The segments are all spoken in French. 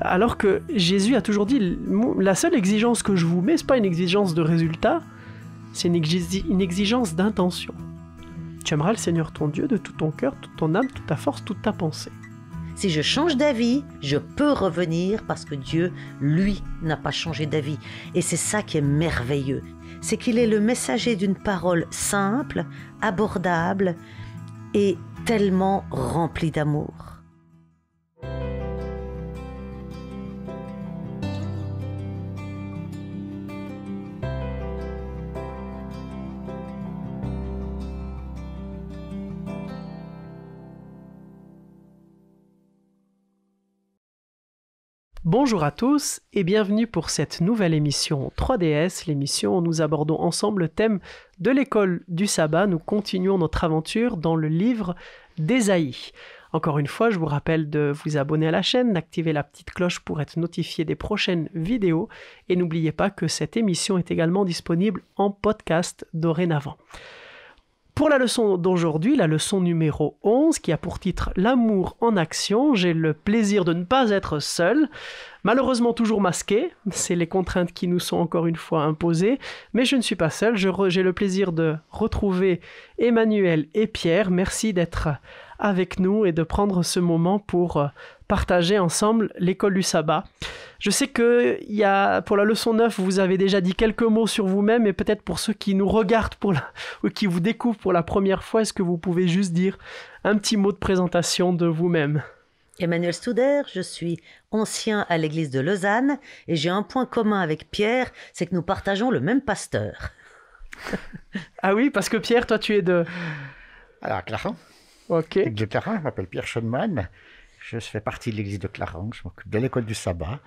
Alors que Jésus a toujours dit, la seule exigence que je vous mets, c'est pas une exigence de résultat, c'est une, exigence d'intention. Tu aimeras le Seigneur ton Dieu de tout ton cœur, toute ton âme, toute ta force, toute ta pensée. Si je change d'avis, je peux revenir parce que Dieu, lui, n'a pas changé d'avis. Et c'est ça qui est merveilleux. C'est qu'il est le messager d'une parole simple, abordable et tellement remplie d'amour. Bonjour à tous et bienvenue pour cette nouvelle émission 3DS, l'émission où nous abordons ensemble le thème de l'école du sabbat. Nous continuons notre aventure dans le livre d'Ésaïe. Encore une fois, je vous rappelle de vous abonner à la chaîne, d'activer la petite cloche pour être notifié des prochaines vidéos et n'oubliez pas que cette émission est également disponible en podcast dorénavant. Pour la leçon d'aujourd'hui, la leçon numéro 11, qui a pour titre L'amour en action, j'ai le plaisir de ne pas être seul. Malheureusement toujours masqué, c'est les contraintes qui nous sont encore une fois imposées, mais je ne suis pas seul, j'ai le plaisir de retrouver Emmanuel et Pierre. Merci d'être avec nous et de prendre ce moment pour euh, partager ensemble l'école du sabbat. Je sais que y a, pour la leçon 9, vous avez déjà dit quelques mots sur vous-même, et peut-être pour ceux qui nous regardent pour ou qui vous découvrent pour la première fois, est-ce que vous pouvez juste dire un petit mot de présentation de vous-même Emmanuel Studer, je suis ancien à l'église de Lausanne, et j'ai un point commun avec Pierre, c'est que nous partageons le même pasteur. ah oui, parce que Pierre, toi, tu es de... Alors, Clarence. Ok. De je m'appelle Pierre Schoenmann. Je fais partie de l'église de Clarence, je m'occupe de l'école du sabbat.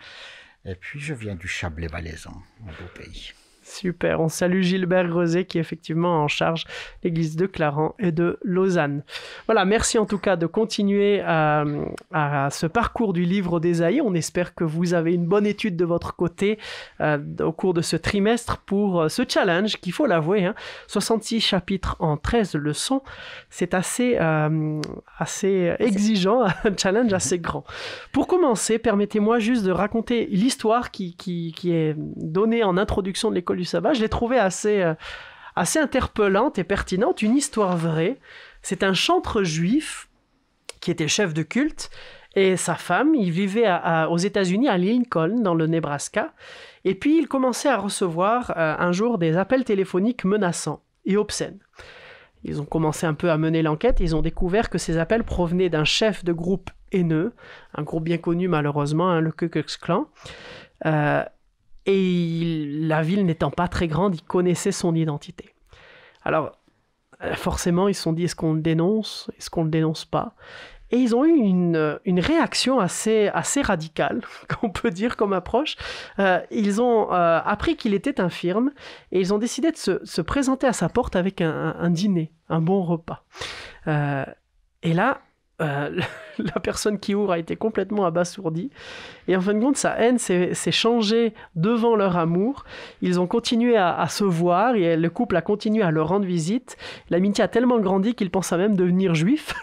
Et puis je viens du Chablais valaisan, un beau pays. Super. On salue Gilbert Rosé qui est effectivement en charge de l'église de Clarence et de Lausanne. Voilà, merci en tout cas de continuer euh, à, ce parcours du livre des d'Ésaïe. On espère que vous avez une bonne étude de votre côté euh, au cours de ce trimestre pour euh, ce challenge qu'il faut l'avouer. 66 hein. chapitres en 13 leçons, c'est assez, assez exigeant, un challenge assez grand. Pour commencer, permettez-moi juste de raconter l'histoire qui, qui est donnée en introduction de l'école du je l'ai trouvé assez, euh, assez interpellante et pertinente, une histoire vraie. C'est un chantre juif qui était chef de culte et sa femme, il vivait aux États-Unis, à Lincoln, dans le Nebraska, et puis il commençait à recevoir euh, un jour des appels téléphoniques menaçants et obscènes. Ils ont commencé un peu à mener l'enquête ils ont découvert que ces appels provenaient d'un chef de groupe haineux, un groupe bien connu malheureusement, hein, le Ku Klux Klan. Euh, et la ville n'étant pas très grande, ils connaissaient son identité. Alors, euh, forcément, ils se sont dit est-ce qu'on le dénonce Est-ce qu'on le dénonce pas et ils ont eu une, réaction assez, radicale, qu'on peut dire comme approche. Euh, ils ont euh, appris qu'il était infirme et ils ont décidé de se, présenter à sa porte avec un, dîner, un bon repas. et là, euh, la personne qui ouvre a été complètement abasourdie. Et en fin de compte, sa haine s'est changée devant leur amour. Ils ont continué à, se voir et le couple a continué à leur rendre visite. L'amitié a tellement grandi qu'il pensent à même devenir juif.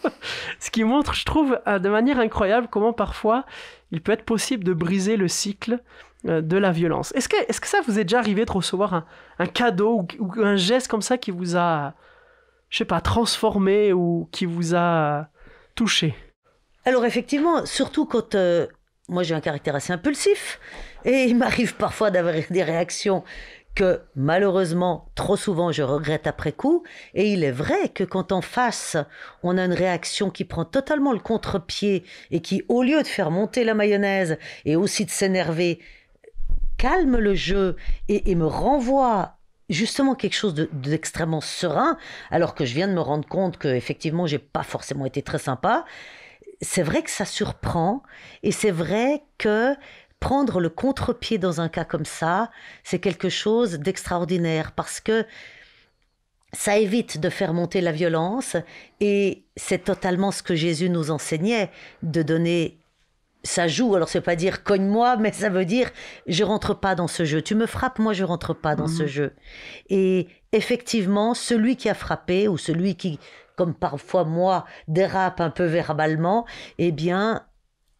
Ce qui montre, je trouve, euh, de manière incroyable comment parfois il peut être possible de briser le cycle euh, de la violence. Est-ce que, est que ça vous est déjà arrivé de recevoir un, cadeau ou, un geste comme ça qui vous a je sais pas, transformé ou qui vous a touché Alors effectivement, surtout quand euh, moi j'ai un caractère assez impulsif et il m'arrive parfois d'avoir des réactions que malheureusement trop souvent je regrette après coup et il est vrai que quand en face on a une réaction qui prend totalement le contre-pied et qui au lieu de faire monter la mayonnaise et aussi de s'énerver calme le jeu et, et me renvoie justement quelque chose d'extrêmement serein, alors que je viens de me rendre compte que effectivement j'ai pas forcément été très sympa. C'est vrai que ça surprend et c'est vrai que prendre le contre-pied dans un cas comme ça, c'est quelque chose d'extraordinaire parce que ça évite de faire monter la violence et c'est totalement ce que Jésus nous enseignait, de donner ça joue. Alors, c'est pas dire cogne-moi, mais ça veut dire je rentre pas dans ce jeu. Tu me frappes, moi je rentre pas dans ce mhm. jeu. Et effectivement, celui qui a frappé ou celui qui, comme parfois moi, dérape un peu verbalement, eh bien,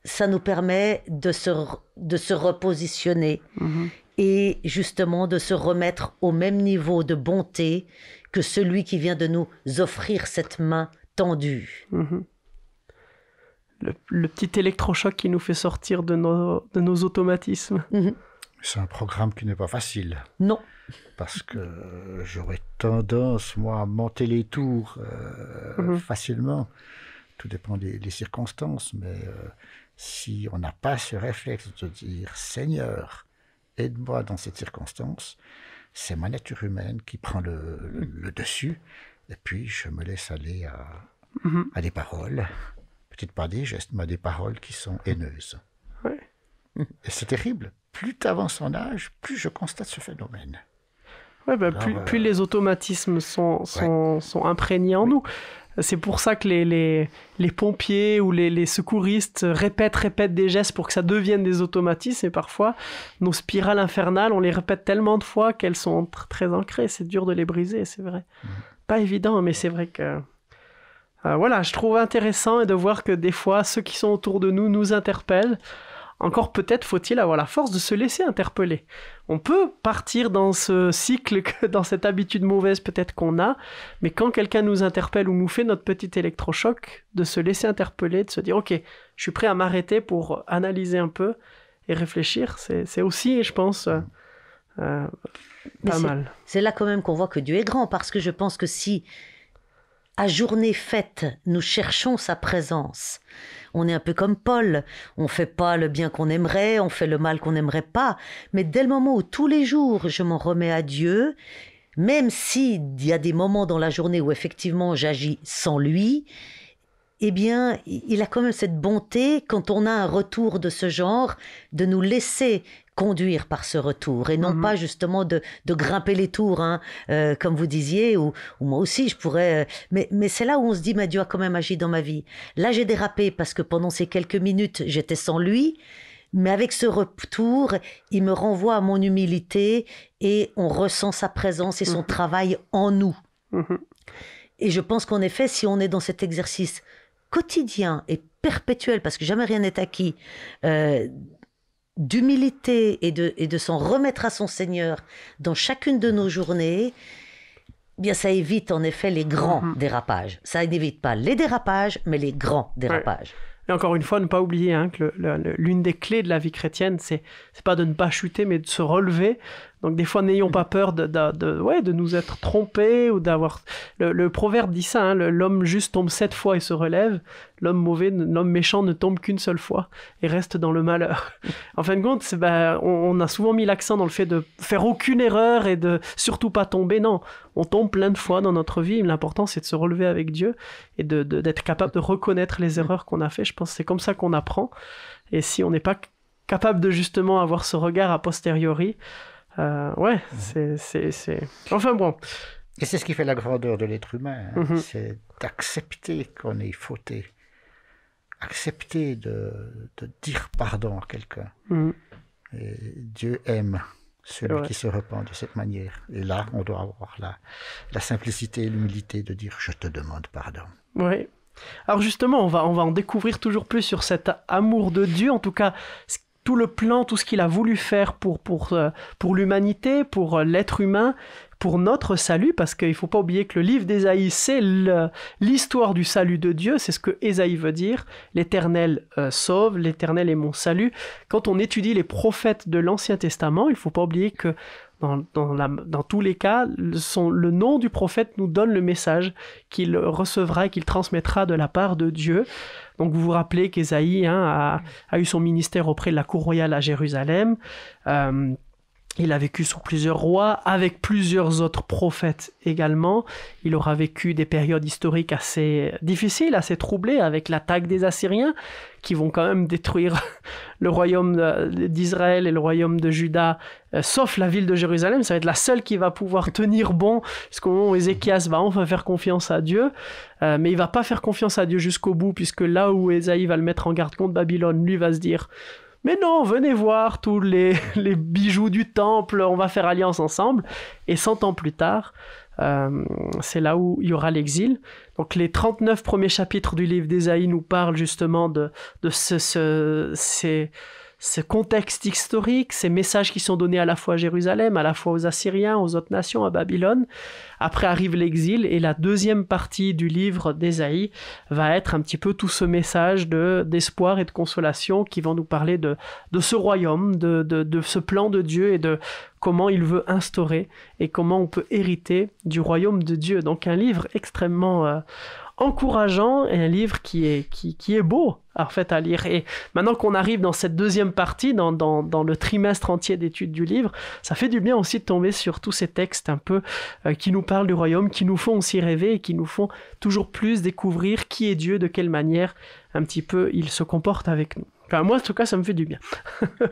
ça nous permet de se, de se repositionner mhm. et justement de se remettre au même niveau de bonté que celui qui vient de nous offrir cette main tendue. Mhm le, petit électrochoc qui nous fait sortir de nos, automatismes. Mhm. C'est un programme qui n'est pas facile. Non. Parce que j'aurais tendance, moi, à monter les tours euh, mhm. facilement. Tout dépend des, circonstances. Mais euh, si on n'a pas ce réflexe de dire Seigneur, aide-moi dans cette circonstance, c'est ma nature humaine qui prend le, dessus. Et puis, je me laisse aller à mhm. des paroles peut des gestes, mais des paroles qui sont haineuses. Et c'est terrible. Plus tu avances en âge, plus je constate ce phénomène. Ouais, bah, euh, plus, les automatismes sont, sont, imprégnés en nous. C'est pour ça que les, les, pompiers ou les, secouristes répètent, répètent des gestes pour que ça devienne des automatismes. Et parfois, nos spirales infernales, on les répète tellement de fois qu'elles sont très ancrées. C'est dur de les briser, c'est vrai. Mm. Pas évident, mais c'est vrai que euh, voilà, je trouve intéressant de voir que des fois, ceux qui sont autour de nous nous interpellent. Encore peut-être faut-il avoir la force de se laisser interpeller. On peut partir dans ce cycle, dans cette habitude mauvaise peut-être qu'on a, mais quand quelqu'un nous interpelle ou nous fait notre petit électrochoc, de se laisser interpeller, de se dire ok, je suis prêt à m'arrêter pour analyser un peu et réfléchir, c'est aussi, je pense, euh, euh, pas mal. C'est là quand même qu'on voit que Dieu est grand, parce que je pense que si à journée faite, nous cherchons sa présence. On est un peu comme Paul, on fait pas le bien qu'on aimerait, on fait le mal qu'on n'aimerait pas, mais dès le moment où tous les jours je m'en remets à Dieu, même s'il y a des moments dans la journée où effectivement j'agis sans lui, eh bien, il a quand même cette bonté, quand on a un retour de ce genre, de nous laisser conduire par ce retour et non mhm. pas justement de, grimper les tours, hein, euh, comme vous disiez, ou, moi aussi je pourrais. Euh, mais, c'est là où on se dit, mais Dieu a quand même agi dans ma vie. Là j'ai dérapé parce que pendant ces quelques minutes j'étais sans lui. Mais avec ce retour, il me renvoie à mon humilité et on ressent sa présence et son mhm. travail en nous. Mhm. Et je pense qu'en effet, si on est dans cet exercice quotidien et perpétuel, parce que jamais rien n'est acquis, euh, d'humilité et de, et de s'en remettre à son Seigneur dans chacune de nos journées, eh bien ça évite en effet les grands mhm. dérapages. Ça n'évite pas les dérapages, mais les grands dérapages. Et encore une fois, ne pas oublier hein, que l'une des clés de la vie chrétienne, c'est pas de ne pas chuter, mais de se relever donc des fois, n'ayons pas peur de, de, nous être trompés ou d'avoir... Le, proverbe dit ça, hein, l'homme juste tombe sept fois et se relève, l'homme mauvais, l'homme méchant ne tombe qu'une seule fois et reste dans le malheur. en fin de compte, ben, on, a souvent mis l'accent dans le fait de faire aucune erreur et de surtout pas tomber. Non, on tombe plein de fois dans notre vie, l'important c'est de se relever avec Dieu et d'être de, d'être capable de reconnaître les mm. erreurs qu'on a fait. Je pense que c'est comme ça qu'on apprend. Et si on n'est pas capable de justement avoir ce regard a posteriori, euh, ouais, c'est. Enfin bon. Et c'est ce qui fait la grandeur de l'être humain, hein. mhm. c'est d'accepter qu'on est fauté, accepter de, dire pardon à quelqu'un. Mhm. Dieu aime celui qui se repent de cette manière. Et là, on doit avoir la, la simplicité et l'humilité de dire je te demande pardon. Oui. Alors justement, on va, on va en découvrir toujours plus sur cet amour de Dieu, en tout cas, ce tout le plan, tout ce qu'il a voulu faire pour, pour, euh, pour l'humanité, pour euh, l'être humain, pour notre salut, parce qu'il ne faut pas oublier que le livre d'Ésaïe, c'est l'histoire du salut de Dieu, c'est ce que Ésaïe veut dire, l'Éternel euh, sauve, l'Éternel est mon salut. Quand on étudie les prophètes de l'Ancien Testament, il ne faut pas oublier que dans, tous les cas, le, nom du prophète nous donne le message qu'il recevra et qu'il transmettra de la part de Dieu. Donc vous vous rappelez qu'Esaïe hein, a, eu son ministère auprès de la cour royale à Jérusalem. Euh, il a vécu sous plusieurs rois, avec plusieurs autres prophètes également. Il aura vécu des périodes historiques assez difficiles, assez troublées, avec l'attaque des Assyriens, qui vont quand même détruire le royaume d'Israël et le royaume de Juda, euh, sauf la ville de Jérusalem. Ça va être la seule qui va pouvoir tenir bon jusqu'au moment va enfin faire confiance à Dieu. Euh, mais il va pas faire confiance à Dieu jusqu'au bout, puisque là où Ésaïe va le mettre en garde contre Babylone, lui va se dire mais non, venez voir tous les, bijoux du temple, on va faire alliance ensemble. Et 100 ans plus tard, euh, c'est là où il y aura l'exil. Donc les 39 premiers chapitres du livre d'Ésaïe nous parlent justement de, de ce, ce, ces ce contexte historique, ces messages qui sont donnés à la fois à Jérusalem, à la fois aux Assyriens, aux autres nations, à Babylone. Après arrive l'exil et la deuxième partie du livre d'Ésaïe va être un petit peu tout ce message de d'espoir et de consolation qui vont nous parler de, de ce royaume, de, ce plan de Dieu et de comment il veut instaurer et comment on peut hériter du royaume de Dieu. Donc un livre extrêmement euh, encourageant et un livre qui est, qui, est beau en fait à lire. Et maintenant qu'on arrive dans cette deuxième partie, dans, le trimestre entier d'étude du livre, ça fait du bien aussi de tomber sur tous ces textes un peu euh, qui nous parlent du royaume, qui nous font aussi rêver et qui nous font toujours plus découvrir qui est Dieu, de quelle manière un petit peu il se comporte avec nous. Enfin, moi, en tout cas, ça me fait du bien.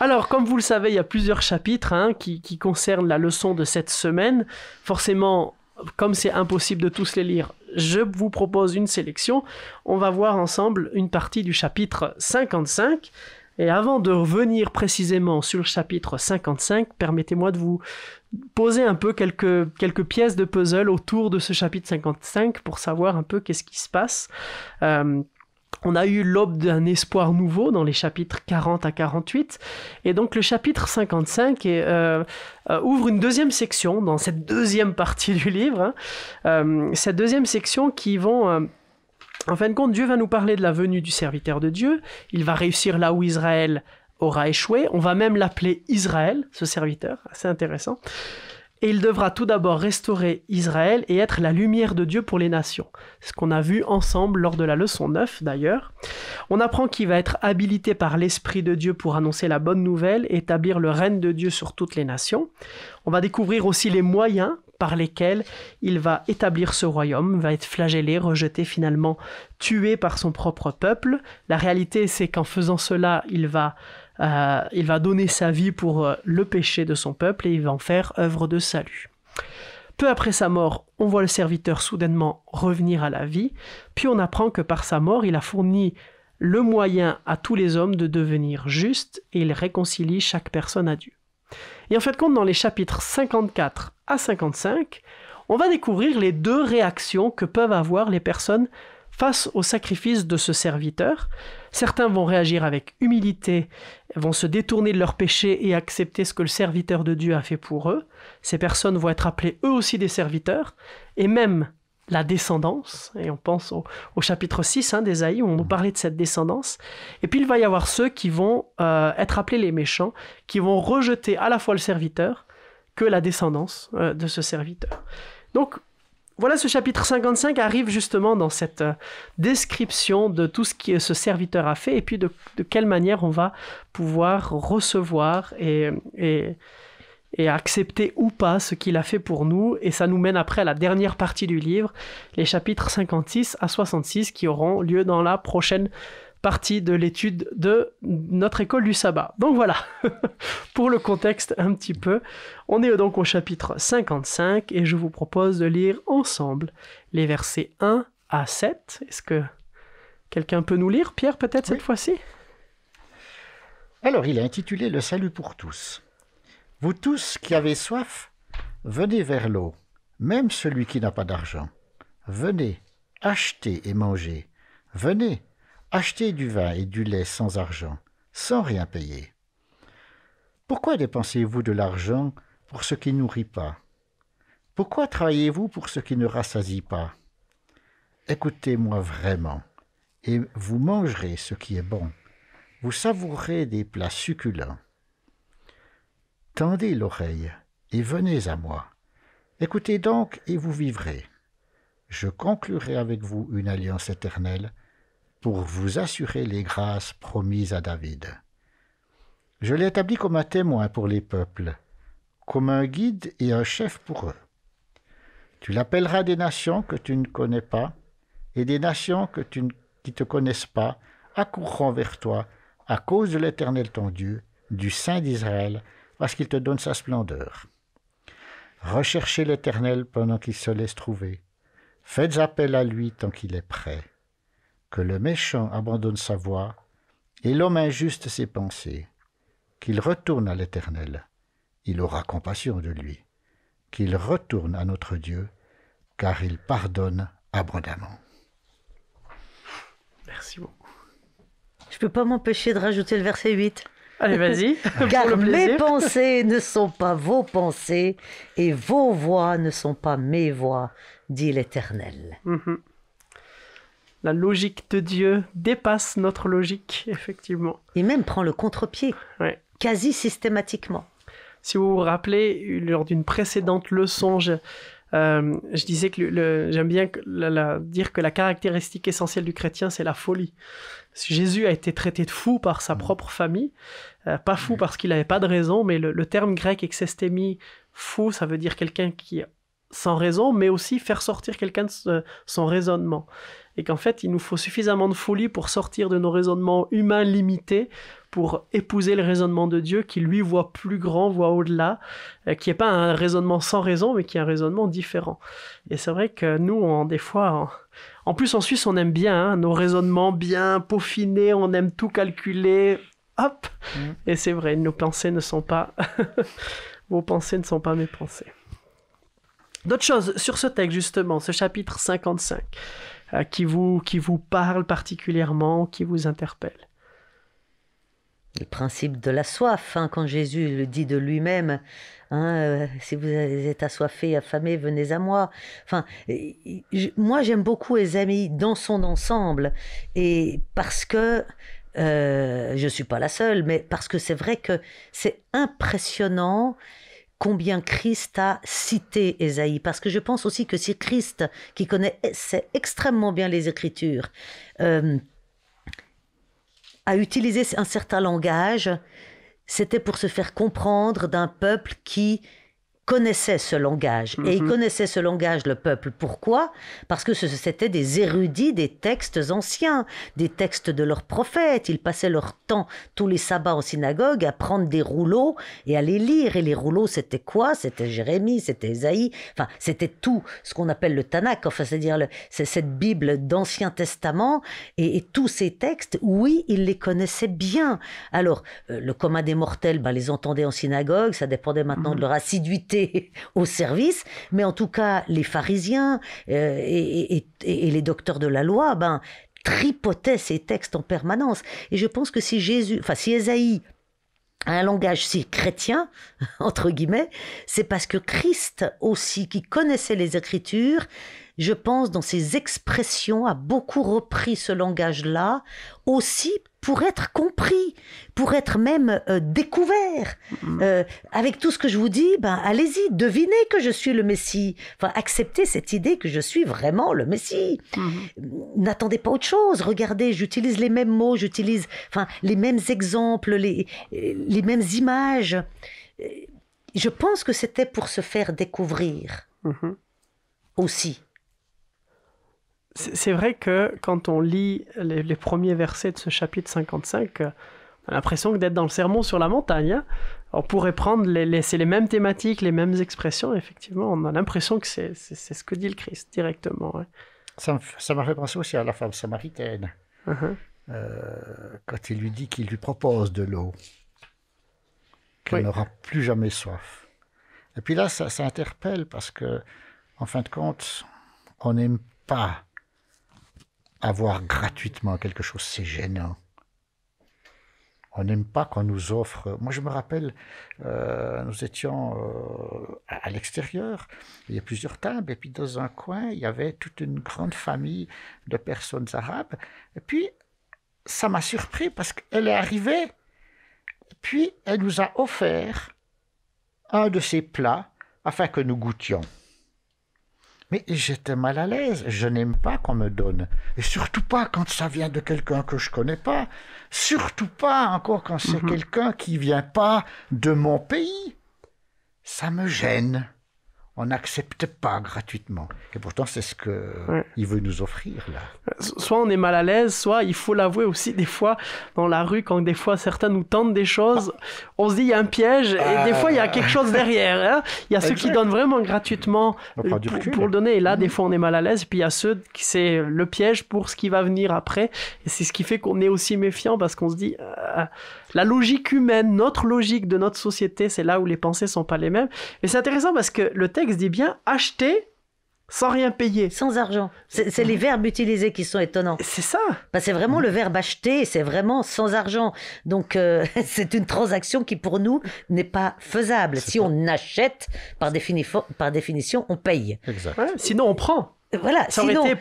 Alors, comme vous le savez, il y a plusieurs chapitres hein, qui, qui concernent la leçon de cette semaine. Forcément, comme c'est impossible de tous les lire, je vous propose une sélection. On va voir ensemble une partie du chapitre 55. Et avant de revenir précisément sur le chapitre 55, permettez-moi de vous poser un peu quelques, pièces de puzzle autour de ce chapitre 55 pour savoir un peu qu'est-ce qui se passe. Euh, on a eu l'aube d'un espoir nouveau dans les chapitres 40 à 48. Et donc le chapitre 55 euh, euh, ouvre une deuxième section dans cette deuxième partie du livre. Hein. Euh, cette deuxième section qui vont... en fin de compte, Dieu va nous parler de la venue du serviteur de Dieu. Il va réussir là où Israël aura échoué. On va même l'appeler Israël, ce serviteur. C'est intéressant et il devra tout d'abord restaurer Israël et être la lumière de Dieu pour les nations. Ce qu'on a vu ensemble lors de la leçon 9 d'ailleurs. On apprend qu'il va être habilité par l'Esprit de Dieu pour annoncer la bonne nouvelle, et établir le règne de Dieu sur toutes les nations. On va découvrir aussi les moyens par lesquels il va établir ce royaume, va être flagellé, rejeté, finalement tué par son propre peuple. La réalité, c'est qu'en faisant cela, il va euh, il va donner sa vie pour euh, le péché de son peuple et il va en faire œuvre de salut. Peu après sa mort, on voit le serviteur soudainement revenir à la vie, puis on apprend que par sa mort, il a fourni le moyen à tous les hommes de devenir justes et il réconcilie chaque personne à Dieu. Et en fait, compte dans les chapitres 54 à 55, on va découvrir les deux réactions que peuvent avoir les personnes face au sacrifice de ce serviteur. Certains vont réagir avec humilité, vont se détourner de leurs péchés et accepter ce que le serviteur de Dieu a fait pour eux. Ces personnes vont être appelées eux aussi des serviteurs, et même la descendance, et on pense au, chapitre 6 des hein, d'Ésaïe, où on nous parlait de cette descendance, et puis il va y avoir ceux qui vont euh, être appelés les méchants, qui vont rejeter à la fois le serviteur que la descendance euh, de ce serviteur. Donc voilà, ce chapitre 55 arrive justement dans cette euh, description de tout ce que euh, ce serviteur a fait et puis de, quelle manière on va pouvoir recevoir et, et, et accepter ou pas ce qu'il a fait pour nous. Et ça nous mène après à la dernière partie du livre, les chapitres 56 à 66 qui auront lieu dans la prochaine partie de l'étude de notre école du sabbat. Donc voilà, pour le contexte un petit peu, on est donc au chapitre 55 et je vous propose de lire ensemble les versets 1 à 7. Est-ce que quelqu'un peut nous lire, Pierre, peut-être cette fois-ci Alors il est intitulé Le salut pour tous. Vous tous qui avez soif, venez vers l'eau, même celui qui n'a pas d'argent. Venez, achetez et mangez. Venez, Achetez du vin et du lait sans argent, sans rien payer. Pourquoi dépensez-vous de l'argent pour ce qui nourrit pas Pourquoi travaillez-vous pour ce qui ne rassasie pas Écoutez-moi vraiment, et vous mangerez ce qui est bon. Vous savourerez des plats succulents. Tendez l'oreille et venez à moi. Écoutez donc et vous vivrez. Je conclurai avec vous une alliance éternelle pour vous assurer les grâces promises à David. Je l'ai établi comme un témoin pour les peuples, comme un guide et un chef pour eux. Tu l'appelleras des nations que tu ne connais pas, et des nations que tu ne, qui te connaissent pas accourront vers toi à cause de l'Éternel ton Dieu, du Saint d'Israël, parce qu'il te donne sa splendeur. Recherchez l'Éternel pendant qu'il se laisse trouver. Faites appel à lui tant qu'il est prêt que le méchant abandonne sa voie et l'homme injuste ses pensées, qu'il retourne à l'Éternel, il aura compassion de lui, qu'il retourne à notre Dieu, car il pardonne abondamment. Merci beaucoup. Je ne peux pas m'empêcher de rajouter le verset 8. Allez, vas-y. Car mes pensées ne sont pas vos pensées et vos voix ne sont pas mes voix, dit l'Éternel. Mhm la logique de Dieu dépasse notre logique, effectivement. Et même prend le contre-pied, quasi systématiquement. Si vous vous rappelez, lors d'une précédente leçon, je, euh, disais que j'aime bien dire que la caractéristique essentielle du chrétien, c'est la folie. Jésus a été traité de fou par sa propre famille, euh, pas fou parce qu'il n'avait pas de raison, mais le, terme grec exestémie, fou, ça veut dire quelqu'un qui sans raison, mais aussi faire sortir quelqu'un de son raisonnement et qu'en fait, il nous faut suffisamment de folie pour sortir de nos raisonnements humains limités, pour épouser le raisonnement de Dieu qui, lui, voit plus grand, voit au-delà, euh, qui n'est pas un raisonnement sans raison, mais qui est un raisonnement différent. Et c'est vrai que nous, on, des fois, en plus en Suisse, on aime bien hein, nos raisonnements bien peaufinés, on aime tout calculer, hop mmh. Et c'est vrai, nos pensées ne sont pas... Vos pensées ne sont pas mes pensées. D'autres choses sur ce texte, justement, ce chapitre 55. Euh, qui, vous, qui vous parle particulièrement, qui vous interpelle. Le principe de la soif, hein, quand Jésus le dit de lui-même, hein, euh, si vous êtes assoiffé, affamé, venez à moi. Enfin, moi j'aime beaucoup les amis dans son ensemble, et parce que je euh, je suis pas la seule, mais parce que c'est vrai que c'est impressionnant combien Christ a cité Ésaïe, parce que je pense aussi que si Christ, qui connaît sait extrêmement bien les Écritures, euh, a utilisé un certain langage, c'était pour se faire comprendre d'un peuple qui connaissaient ce langage. Et ils mhm. connaissaient ce langage, le peuple. Pourquoi Parce que c'était des érudits des textes anciens, des textes de leurs prophètes. Ils passaient leur temps tous les sabbats en synagogue à prendre des rouleaux et à les lire. Et les rouleaux, c'était quoi C'était Jérémie, c'était isaïe enfin, c'était tout ce qu'on appelle le Tanakh, enfin, c'est-à-dire cette Bible d'Ancien Testament. Et, tous ces textes, oui, ils les connaissaient bien. Alors, euh, le commun des mortels ben, les entendait en synagogue, ça dépendait maintenant mhm. de leur assiduité au service, mais en tout cas, les pharisiens euh, et, les docteurs de la loi, ben, tripotaient ces textes en permanence. Et je pense que si Jésus, enfin, si a un langage si chrétien, entre guillemets, c'est parce que Christ aussi, qui connaissait les Écritures, je pense, dans ses expressions, a beaucoup repris ce langage-là, aussi pour être compris, pour être même euh, découvert. Mm-hmm. Euh, avec tout ce que je vous dis, ben, allez-y, devinez que je suis le Messie. Enfin, acceptez cette idée que je suis vraiment le Messie. Mm-hmm. N'attendez pas autre chose. Regardez, j'utilise les mêmes mots, j'utilise enfin, les mêmes exemples, les, mêmes images. Euh, je pense que c'était pour se faire découvrir mm-hmm. aussi. C'est vrai que quand on lit les, premiers versets de ce chapitre 55, on a l'impression d'être dans le sermon sur la montagne. Hein. on pourrait prendre les, les, mêmes thématiques, les mêmes expressions. Effectivement, on a l'impression que c'est ce que dit le Christ directement. Ça, m'a fait penser aussi à la femme samaritaine, uh-huh. euh, quand il lui dit qu'il lui propose de l'eau, qu'elle n'aura plus jamais soif. Et puis là, ça, ça, interpelle parce que, en fin de compte, on n'aime pas avoir gratuitement quelque chose, c'est gênant. On n'aime pas qu'on nous offre. Moi, je me rappelle, euh, nous étions euh, à l'extérieur, il y a plusieurs tables, et puis dans un coin, il y avait toute une grande famille de personnes arabes. Et puis, ça m'a surpris parce qu'elle est arrivée, puis elle nous a offert un de ses plats afin que nous goûtions. Mais j'étais mal à l'aise, je n'aime pas qu'on me donne. Et surtout pas quand ça vient de quelqu'un que je connais pas. Surtout pas encore quand c'est mhm. quelqu'un qui vient pas de mon pays. Ça me gêne on n'accepte pas gratuitement. Et pourtant, c'est ce qu'il veut nous offrir, Soit on est mal à l'aise, soit, il faut l'avouer aussi, des fois, dans la rue, quand des fois certains nous tentent des choses, on se dit, il y a un piège, et des fois, il y a quelque chose derrière. Hein. Il y a ceux qui donnent vraiment gratuitement pour, le donner, et là, des mmh. fois, on est mal à l'aise, et puis il y a ceux qui c'est le piège pour ce qui va venir après, et c'est ce qui fait qu'on est aussi méfiant, parce qu'on se dit... Euh, la logique humaine, notre logique de notre société, c'est là où les pensées sont pas les mêmes. Et c'est intéressant parce que le texte dit bien acheter sans rien payer. Sans argent. C'est les verbes utilisés qui sont étonnants. C'est ça. Bah, c'est vraiment le verbe acheter, c'est vraiment sans argent. Donc euh, c'est une transaction qui pour nous n'est pas faisable. Si on achète, par, définition, on paye. Exact. sinon on prend. Voilà, ça aurait été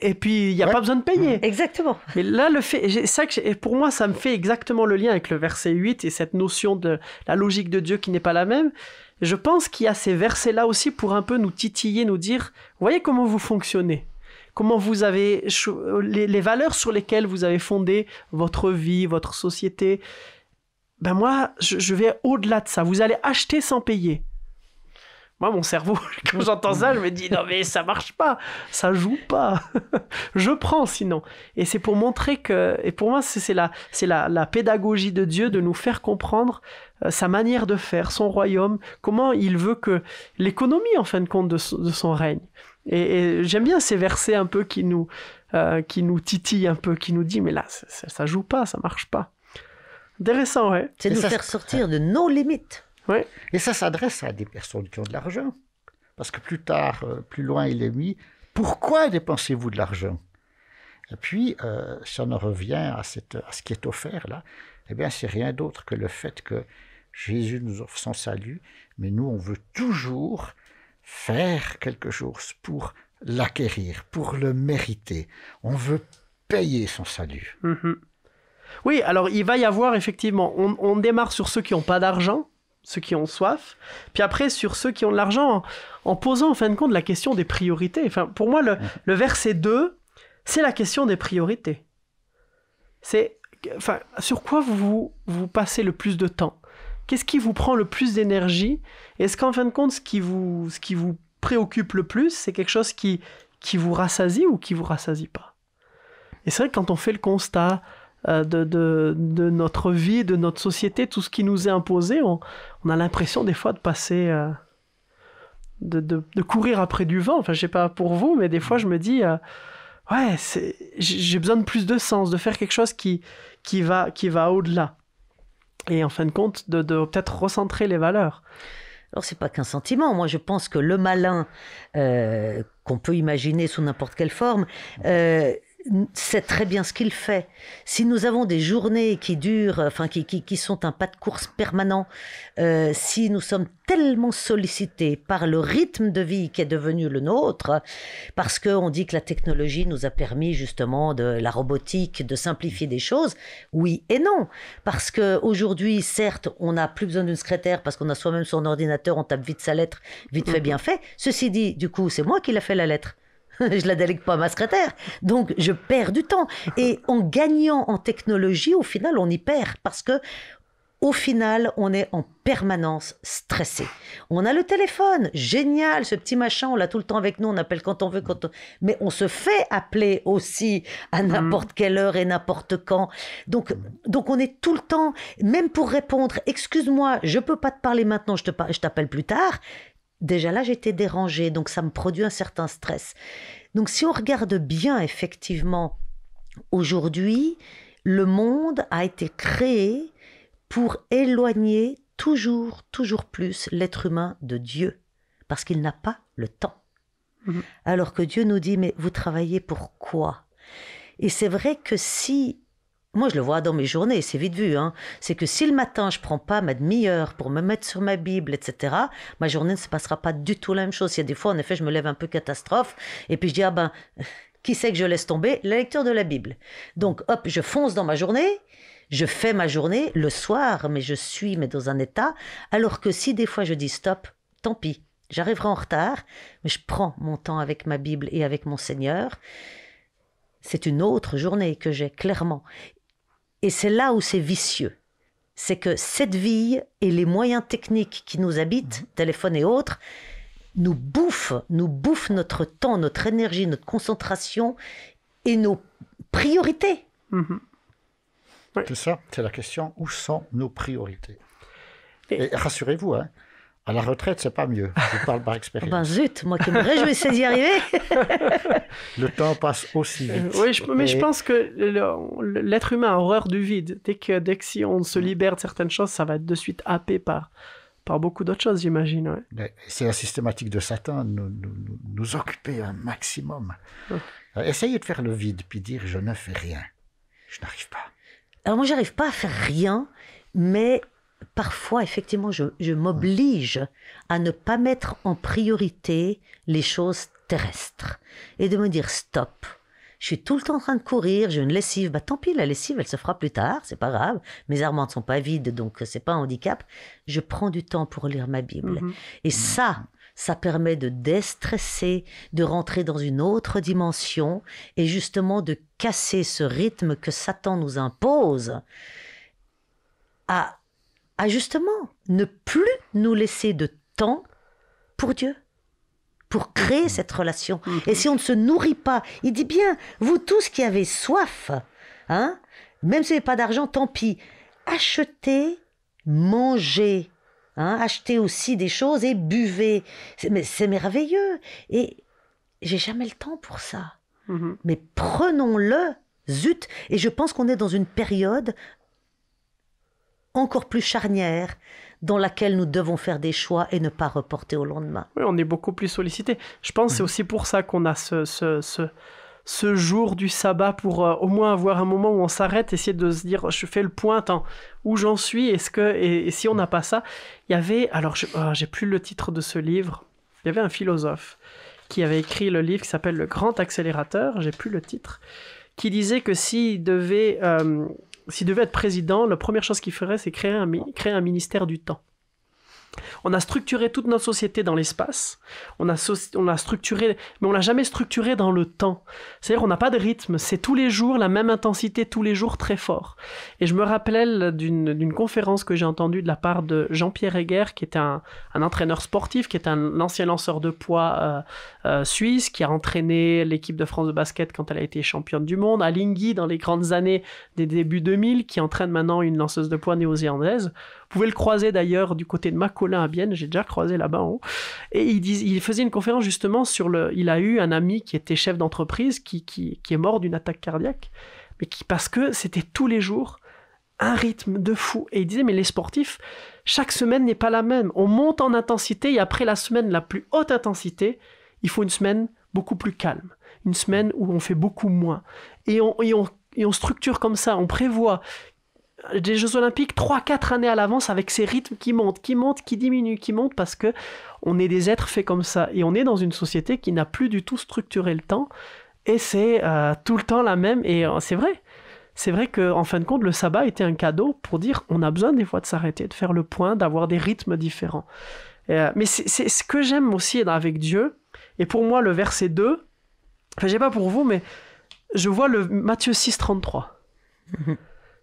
et puis il n'y a pas besoin de payer. Exactement. Mais là, le fait, ça que pour moi, ça me fait exactement le lien avec le verset 8 et cette notion de la logique de Dieu qui n'est pas la même. Je pense qu'il y a ces versets-là aussi pour un peu nous titiller, nous dire, voyez comment vous fonctionnez comment vous avez les, valeurs sur lesquelles vous avez fondé votre vie, votre société. Ben moi, je vais au-delà de ça. Vous allez acheter sans payer. Moi, mon cerveau, quand j'entends ça, je me dis non, mais ça marche pas, ça joue pas. je prends sinon. Et c'est pour montrer que, et pour moi, c'est la, c'est la, la, pédagogie de Dieu de nous faire comprendre euh, sa manière de faire, son royaume, comment il veut que l'économie, en fin de compte, de, son règne. Et, j'aime bien ces versets un peu qui nous, euh, qui nous titillent un peu, qui nous dit mais là, ça, ça joue pas, ça marche pas. Intéressant, ouais. C'est nous faire sortir de nos limites. Et ça s'adresse à des personnes qui ont de l'argent. Parce que plus tard, euh, plus loin, il est mis Pourquoi dépensez-vous de l'argent Et puis, euh, si on en revient à, ce qui est offert là, eh bien, c'est rien d'autre que le fait que Jésus nous offre son salut, mais nous, on veut toujours faire quelque chose pour l'acquérir, pour le mériter. On veut payer son salut. Mhm. Oui, alors il va y avoir effectivement, on démarre sur ceux qui n'ont pas d'argent, ceux qui ont soif, puis après sur ceux qui ont de l'argent, en, posant en fin de compte la question des priorités. Enfin, pour moi, le, mhm. verset 2, c'est la question des priorités. C'est enfin, sur quoi vous, vous passez le plus de temps Qu'est-ce qui vous prend le plus d'énergie Est-ce qu'en fin de compte, ce qui vous, ce qui vous préoccupe le plus, c'est quelque chose qui, qui vous rassasie ou qui vous rassasie pas Et c'est vrai que quand on fait le constat euh, de, de, notre vie, de notre société, tout ce qui nous est imposé, on, a l'impression des fois de passer, euh, de, courir après du vent. Enfin, je sais pas pour vous, mais des fois je me dis, euh, ouais, j'ai besoin de plus de sens, de faire quelque chose qui, qui va, qui va au-delà. Et en fin de compte, de, peut-être recentrer les valeurs. Alors n'est pas qu'un sentiment. Moi je pense que le malin qu'on peut imaginer sous n'importe quelle forme, c'est très bien ce qu'il fait. Si nous avons des journées qui durent, enfin qui, qui, qui sont un pas de course permanent, euh, si nous sommes tellement sollicités par le rythme de vie qui est devenu le nôtre, parce qu'on dit que la technologie nous a permis justement de la robotique, de simplifier des choses, oui et non, parce que aujourd'hui, certes, on n'a plus besoin d'une secrétaire parce qu'on a soi-même son ordinateur, on tape vite sa lettre, vite fait, mm-hmm. bien fait. Ceci dit, du coup, c'est moi qui l'ai fait la lettre. je la délègue pas à ma secrétaire. Donc, je perds du temps. Et en gagnant en technologie, au final, on y perd parce que au final, on est en permanence stressé. On a le téléphone, génial, ce petit machin, on l'a tout le temps avec nous, on appelle quand on veut, quand mais on se fait appeler aussi à mm. n'importe quelle heure et n'importe quand. Donc, donc on est tout le temps, même pour répondre, excuse-moi, je peux pas te parler maintenant, je te je t'appelle plus tard. Déjà là, j'étais dérangée, donc ça me produit un certain stress. Donc si on regarde bien, effectivement, aujourd'hui, le monde a été créé pour éloigner toujours, toujours plus l'être humain de Dieu, parce qu'il n'a pas le temps. Mmh. Alors que Dieu nous dit, mais vous travaillez pour quoi Et c'est vrai que si moi, je le vois dans mes journées, c'est vite vu. Hein. C'est que si le matin, je prends pas ma demi-heure pour me mettre sur ma Bible, etc., ma journée ne se passera pas du tout la même chose. Il y a des fois, en effet, je me lève un peu catastrophe, et puis je dis, ah ben, qui c'est que je laisse tomber La lecture de la Bible. Donc, hop, je fonce dans ma journée, je fais ma journée le soir, mais je suis mais dans un état. Alors que si des fois je dis stop, tant pis, j'arriverai en retard, mais je prends mon temps avec ma Bible et avec mon Seigneur. C'est une autre journée que j'ai clairement. Et c'est là où c'est vicieux. C'est que cette vie et les moyens techniques qui nous habitent, mhm. téléphone et autres, nous bouffent, nous bouffent notre temps, notre énergie, notre concentration et nos priorités. Tout mhm. C'est ça, c'est la question. Où sont nos priorités et rassurez-vous, hein, à la retraite, c'est pas mieux. Je parle par expérience. Ah ben zut, moi qui me essayer d'y arriver. le temps passe aussi vite. Euh, oui, mais je pense que l'être humain a horreur du vide. Dès que, dès si on se mm. libère de certaines choses, ça va être de suite happé par, par beaucoup d'autres choses, j'imagine. C'est la systématique de Satan, nous, nous, occuper un maximum. Euh, essayer de faire le vide, puis dire je ne fais rien. Je n'arrive pas. Alors moi, j'arrive pas à faire rien, mais parfois, effectivement, je, m'oblige à ne pas mettre en priorité les choses terrestres et de me dire stop. Je suis tout le temps en train de courir, j'ai une lessive. Bah tant pis, la lessive, elle se fera plus tard, c'est pas grave. Mes ne sont pas vides, donc euh, c'est pas un handicap. Je prends du temps pour lire ma Bible. Mhm. Et ça, ça permet de déstresser, de rentrer dans une autre dimension et justement de casser ce rythme que Satan nous impose à à justement ne plus nous laisser de temps pour Dieu pour créer mm-hmm. cette relation. Mm-hmm. Et si on ne se nourrit pas, il dit bien, vous tous qui avez soif, hein, même si vous n'avez pas d'argent, tant pis, achetez, mangez, hein, achetez aussi des choses et buvez. Mais c'est merveilleux. Et j'ai jamais le temps pour ça. Mm-hmm. Mais prenons-le, zut. Et je pense qu'on est dans une période encore plus charnière dans laquelle nous devons faire des choix et ne pas reporter au lendemain. Oui, on est beaucoup plus sollicité. Je pense que c'est mm. aussi pour ça qu'on a ce, ce, ce, jour du sabbat pour euh, au moins avoir un moment où on s'arrête, essayer de se dire je fais le point, où j'en suis, est-ce que et, si on n'a pas ça, il y avait alors oh, j'ai plus le titre de ce livre. Il y avait un philosophe qui avait écrit le livre qui s'appelle Le Grand Accélérateur, j'ai plus le titre, qui disait que s'il devait euh, s'il devait être président, la première chose qu'il ferait, c'est créer un, créer un ministère du temps. On a structuré toute notre société dans l'espace, on a, on structuré, mais on l'a jamais structuré dans le temps. C'est-à-dire, on n'a pas de rythme, c'est tous les jours la même intensité, tous les jours très fort. Et je me rappelle d'une conférence que j'ai entendue de la part de Jean-Pierre Heger, qui était un, entraîneur sportif, qui est un ancien lanceur de poids euh, euh, suisse, qui a entraîné l'équipe de France de basket quand elle a été championne du monde, à Lingui dans les grandes années des débuts 2000, qui entraîne maintenant une lanceuse de poids néo-zélandaise pouvez le croiser d'ailleurs du côté de Macolin à Bienne, j'ai déjà croisé là-bas en haut. Et il, faisait une conférence justement sur le. Il a eu un ami qui était chef d'entreprise qui, est mort d'une attaque cardiaque, mais qui, parce que c'était tous les jours un rythme de fou. Et il disait, mais les sportifs, chaque semaine n'est pas la même. On monte en intensité et après la semaine la plus haute intensité, il faut une semaine beaucoup plus calme. Une semaine où on fait beaucoup moins. et on, et on structure comme ça, on prévoit des Jeux Olympiques 3-4 années à l'avance avec ces rythmes qui montent, qui montent, qui diminuent, qui montent parce que on est des êtres faits comme ça et on est dans une société qui n'a plus du tout structuré le temps et c'est euh, tout le temps la même et euh, c'est vrai. C'est vrai qu'en en fin de compte, le sabbat était un cadeau pour dire on a besoin des fois de s'arrêter, de faire le point, d'avoir des rythmes différents. Euh, mais c'est ce que j'aime aussi avec Dieu. Et pour moi, le verset 2, enfin, je n'ai pas pour vous, mais je vois le Matthieu 6, 33.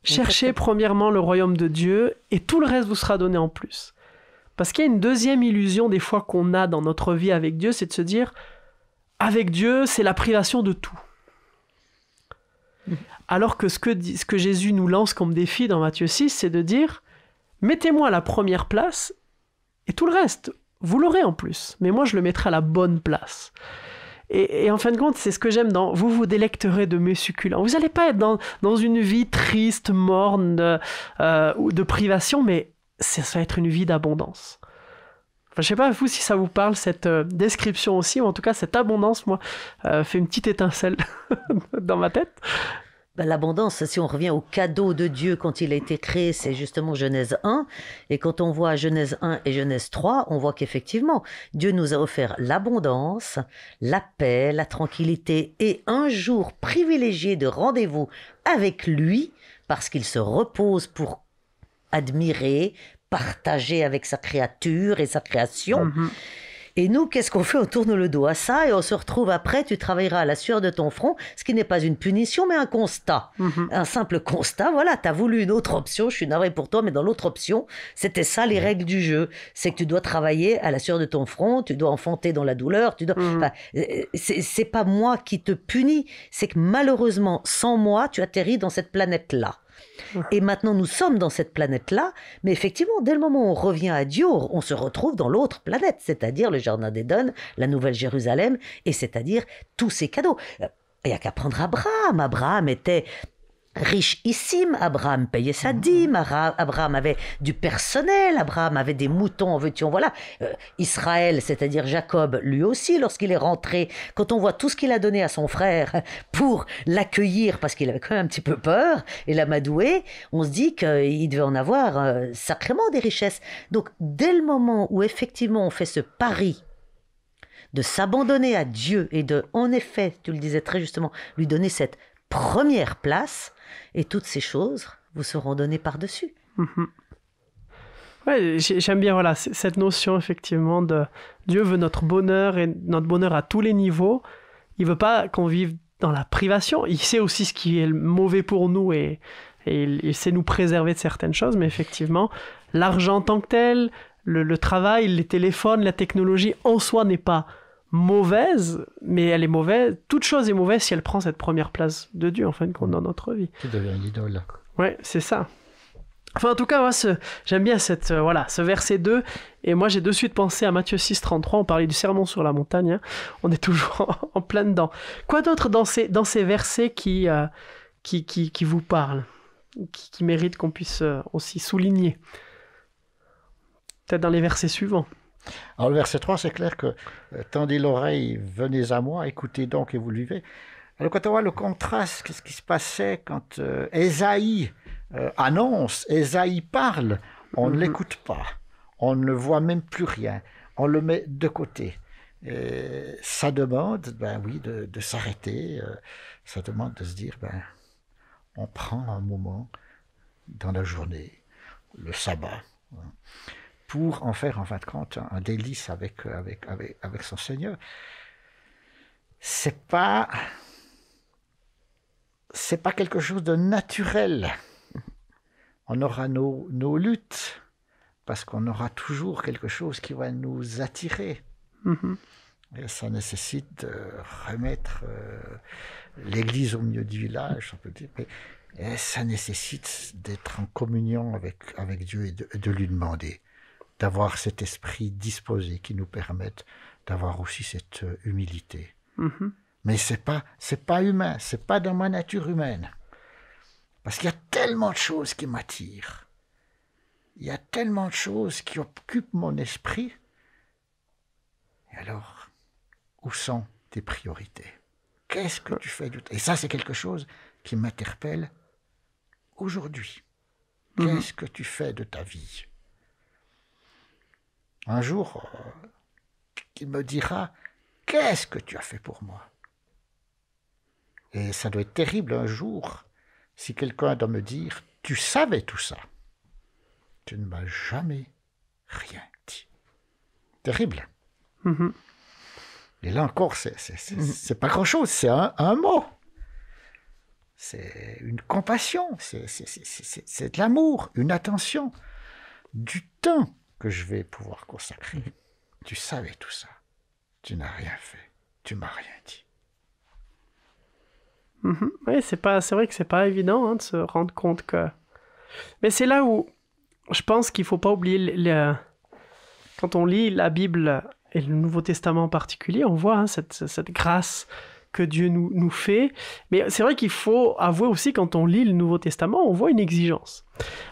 Cherchez premièrement le royaume de Dieu et tout le reste vous sera donné en plus. Parce qu'il y a une deuxième illusion des fois qu'on a dans notre vie avec Dieu, c'est de se dire, avec Dieu, c'est la privation de tout. Alors que ce, que ce que Jésus nous lance comme défi dans Matthieu 6, c'est de dire, mettez-moi la première place et tout le reste, vous l'aurez en plus, mais moi je le mettrai à la bonne place. Et, en fin de compte, c'est ce que j'aime dans Vous vous délecterez de mes succulents. Vous n'allez pas être dans, dans, une vie triste, morne, de euh, privation, mais ça va être une vie d'abondance. Je je sais pas vous si ça vous parle cette euh, description aussi, ou en tout cas cette abondance, moi, euh, fait une petite étincelle dans ma tête. Bah, l'abondance, si on revient au cadeau de Dieu quand il a été créé, c'est justement Genèse 1. Et quand on voit Genèse 1 et Genèse 3, on voit qu'effectivement, Dieu nous a offert l'abondance, la paix, la tranquillité et un jour privilégié de rendez-vous avec lui parce qu'il se repose pour admirer, partager avec sa créature et sa création. Mm-hmm. Et nous, qu'est-ce qu'on fait On tourne le dos à ça et on se retrouve après, tu travailleras à la sueur de ton front, ce qui n'est pas une punition, mais un constat. Mhm. Un simple constat, voilà, tu as voulu une autre option, je suis navré pour toi, mais dans l'autre option, c'était ça les règles du jeu. C'est que tu dois travailler à la sueur de ton front, tu dois enfanter dans la douleur, tu dois... Mhm. Euh, c'est pas moi qui te punis, c'est que malheureusement, sans moi, tu atterris dans cette planète-là. Et maintenant, nous sommes dans cette planète-là, mais effectivement, dès le moment où on revient à Dieu, on se retrouve dans l'autre planète, c'est-à-dire le Jardin d'Éden, la Nouvelle Jérusalem, et c'est-à-dire tous ces cadeaux. Euh, il n'y a qu'à prendre Abraham. Abraham était richissime. Abraham payait sa mhm. dîme, Abraham avait du personnel, Abraham avait des moutons, veux-tu, voilà. Euh, Israël, c'est-à-dire Jacob, lui aussi, lorsqu'il est rentré, quand on voit tout ce qu'il a donné à son frère pour l'accueillir, parce qu'il avait quand même un petit peu peur, et l'amadouer, on se dit qu'il devait en avoir euh, sacrément des richesses. Donc, dès le moment où effectivement on fait ce pari de s'abandonner à Dieu et de, en effet, tu le disais très justement, lui donner cette première place, et toutes ces choses vous seront données par-dessus. Mhm. j'aime bien voilà, cette notion effectivement de Dieu veut notre bonheur et notre bonheur à tous les niveaux. Il veut pas qu'on vive dans la privation. Il sait aussi ce qui est mauvais pour nous et, il, sait nous préserver de certaines choses. Mais effectivement, l'argent en tant que tel, le travail, les téléphones, la technologie en soi n'est pas mauvaise, mais elle est mauvaise. Toute chose est mauvaise si elle prend cette première place de Dieu, en fin de compte, dans notre vie. Tu deviens une idole. Ouais, c'est ça. Enfin, en tout cas, moi, j'aime bien cette, euh, voilà, ce verset 2. Et moi, j'ai de suite pensé à Matthieu 6, 33. On parlait du sermon sur la montagne. Hein. On est toujours en plein dedans. Quoi d'autre dans ces, dans ces versets qui, euh, qui, qui, vous parlent Qui, qui méritent qu'on puisse euh, aussi souligner Peut-être dans les versets suivants. Alors le verset 3, c'est clair que euh, tendez l'oreille, venez à moi, écoutez donc et vous le vivez. Alors quand on voit le contraste, qu'est-ce qui se passait quand euh, Esaïe euh, annonce, Esaïe parle, on ne mhm. l'écoute pas, on ne voit même plus rien, on le met de côté. ça demande, ben oui, de, s'arrêter, ça demande de se dire, ben, on prend un moment dans la journée, le sabbat. Hein pour en faire en fin de compte un délice avec, euh, avec, avec, avec son Seigneur. C'est pas, c'est pas quelque chose de naturel. On aura nos, luttes, parce qu'on aura toujours quelque chose qui va nous attirer. Mm-hmm. Et ça nécessite de remettre euh, l'église au milieu du village, on peut dire. et ça nécessite d'être en communion avec, avec Dieu et de lui demander d'avoir cet esprit disposé qui nous permette d'avoir aussi cette euh, humilité. Mm-hmm. Mais c'est pas c'est pas humain, c'est pas dans ma nature humaine. Parce qu'il y a tellement de choses qui m'attirent. Il y a tellement de choses qui occupent mon esprit. Et alors, où sont tes priorités Qu'est-ce que tu fais Et ça, c'est quelque chose qui m'interpelle aujourd'hui. Mm-hmm. Qu'est-ce que tu fais de ta vie un jour, euh, il me dira Qu'est-ce que tu as fait pour moi Et ça doit être terrible un jour si quelqu'un doit me dire Tu savais tout ça. Tu ne m'as jamais rien dit. Terrible. Mhm. Et là encore, c'est n'est mhm. pas grand-chose, c'est un, mot. C'est une compassion, c'est de l'amour, une attention, du temps, que je vais pouvoir consacrer. Tu savais tout ça. Tu n'as rien fait. Tu m'as rien dit. Mhm. Oui, c'est pas, c'est vrai que c'est pas évident hein, de se rendre compte que. Mais c'est là où je pense qu'il faut pas oublier le, quand on lit la Bible et le Nouveau Testament en particulier, on voit hein, cette, cette grâce que Dieu nous, nous fait. Mais c'est vrai qu'il faut avouer aussi, quand on lit le Nouveau Testament, on voit une exigence.